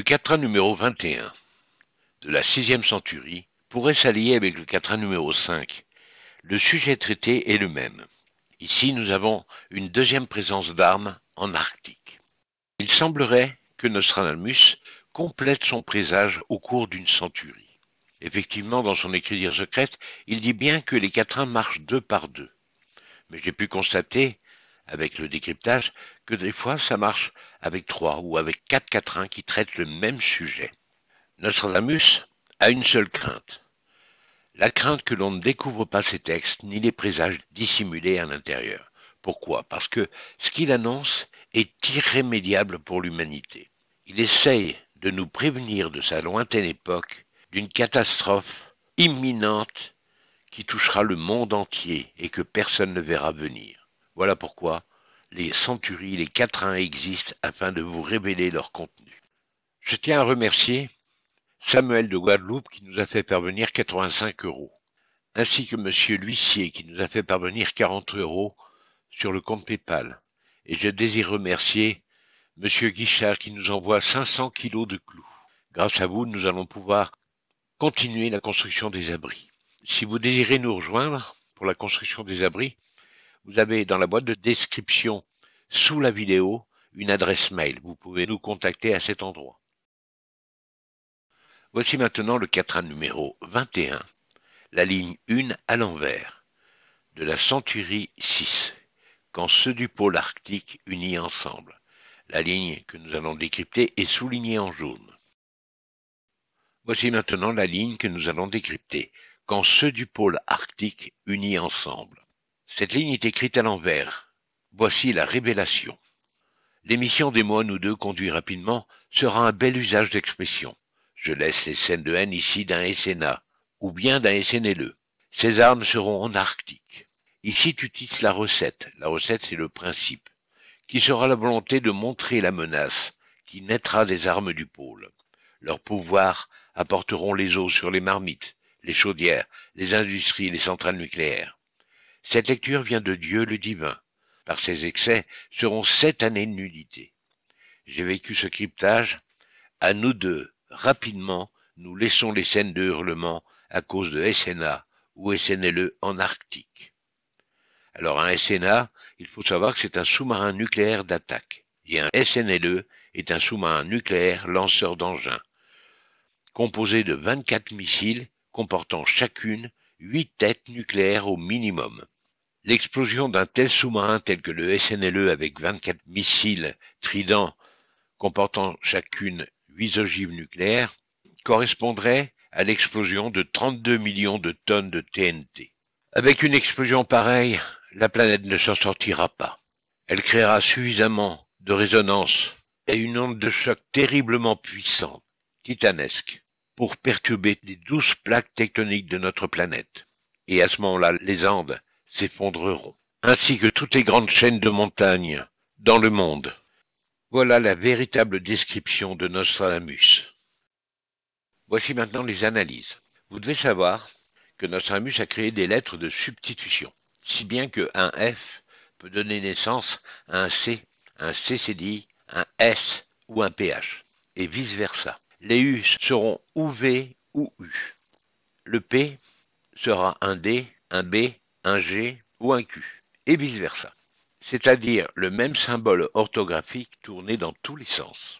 Le quatrain numéro 21 de la sixième centurie pourrait s'allier avec le quatrain numéro 5. Le sujet traité est le même. Ici, nous avons une deuxième présence d'armes en Arctique. Il semblerait que Nostradamus complète son présage au cours d'une centurie. Effectivement, dans son écriture secrète, il dit bien que les quatrains marchent deux par deux. Mais j'ai pu constater avec le décryptage que des fois ça marche avec trois ou avec quatre quatrains qui traitent le même sujet. Nostradamus a une seule crainte, la crainte que l'on ne découvre pas ses textes ni les présages dissimulés à l'intérieur. Pourquoi Parce que ce qu'il annonce est irrémédiable pour l'humanité. Il essaye de nous prévenir de sa lointaine époque d'une catastrophe imminente qui touchera le monde entier et que personne ne verra venir. Voilà pourquoi les centuries, les quatrains existent afin de vous révéler leur contenu. Je tiens à remercier Samuel de Guadeloupe qui nous a fait parvenir 85 euros, ainsi que Monsieur l'huissier qui nous a fait parvenir 40 euros sur le compte PayPal. Et je désire remercier Monsieur Guichard qui nous envoie 500 kilos de clous. Grâce à vous, nous allons pouvoir continuer la construction des abris. Si vous désirez nous rejoindre pour la construction des abris, vous avez dans la boîte de description sous la vidéo une adresse mail. Vous pouvez nous contacter à cet endroit. Voici maintenant le 4A numéro 21, la ligne 1 à l'envers, de la Centurie 6, quand ceux du pôle arctique unis ensemble. La ligne que nous allons décrypter est soulignée en jaune. Voici maintenant la ligne que nous allons décrypter, quand ceux du pôle arctique unis ensemble. Cette ligne est écrite à l'envers. Voici la révélation. L'émission des moines ou deux conduit rapidement sera un bel usage d'expression. Je laisse les scènes de haine ici d'un SNA, ou bien d'un SNLE. Ces armes seront en Arctique. Ici, tu tisses la recette. La recette, c'est le principe, qui sera la volonté de montrer la menace qui naîtra des armes du pôle. Leurs pouvoirs apporteront les eaux sur les marmites, les chaudières, les industries, les centrales nucléaires. Cette lecture vient de Dieu le divin. Par ses excès seront sept années de nudité. J'ai vécu ce cryptage. À nous deux, rapidement, nous laissons les scènes de hurlement à cause de SNA ou SNLE en Arctique. Alors un SNA, il faut savoir que c'est un sous-marin nucléaire d'attaque. Et un SNLE est un sous-marin nucléaire lanceur d'engins, composé de 24 missiles comportant chacune 8 têtes nucléaires au minimum. L'explosion d'un tel sous-marin tel que le SNLE avec 24 missiles Trident comportant chacune 8 ogives nucléaires correspondrait à l'explosion de 32 millions de tonnes de TNT. Avec une explosion pareille, la planète ne s'en sortira pas. Elle créera suffisamment de résonance et une onde de choc terriblement puissante, titanesque, pour perturber les douze plaques tectoniques de notre planète. Et à ce moment-là, les Andes s'effondreront, ainsi que toutes les grandes chaînes de montagnes dans le monde. Voilà la véritable description de Nostradamus. Voici maintenant les analyses. Vous devez savoir que Nostradamus a créé des lettres de substitution, si bien que un F peut donner naissance à un C, un CCDI, un S ou un PH, et vice-versa. Les U seront ou V ou U. Le P sera un D, un B un G ou un Q, et vice-versa. C'est-à-dire le même symbole orthographique tourné dans tous les sens.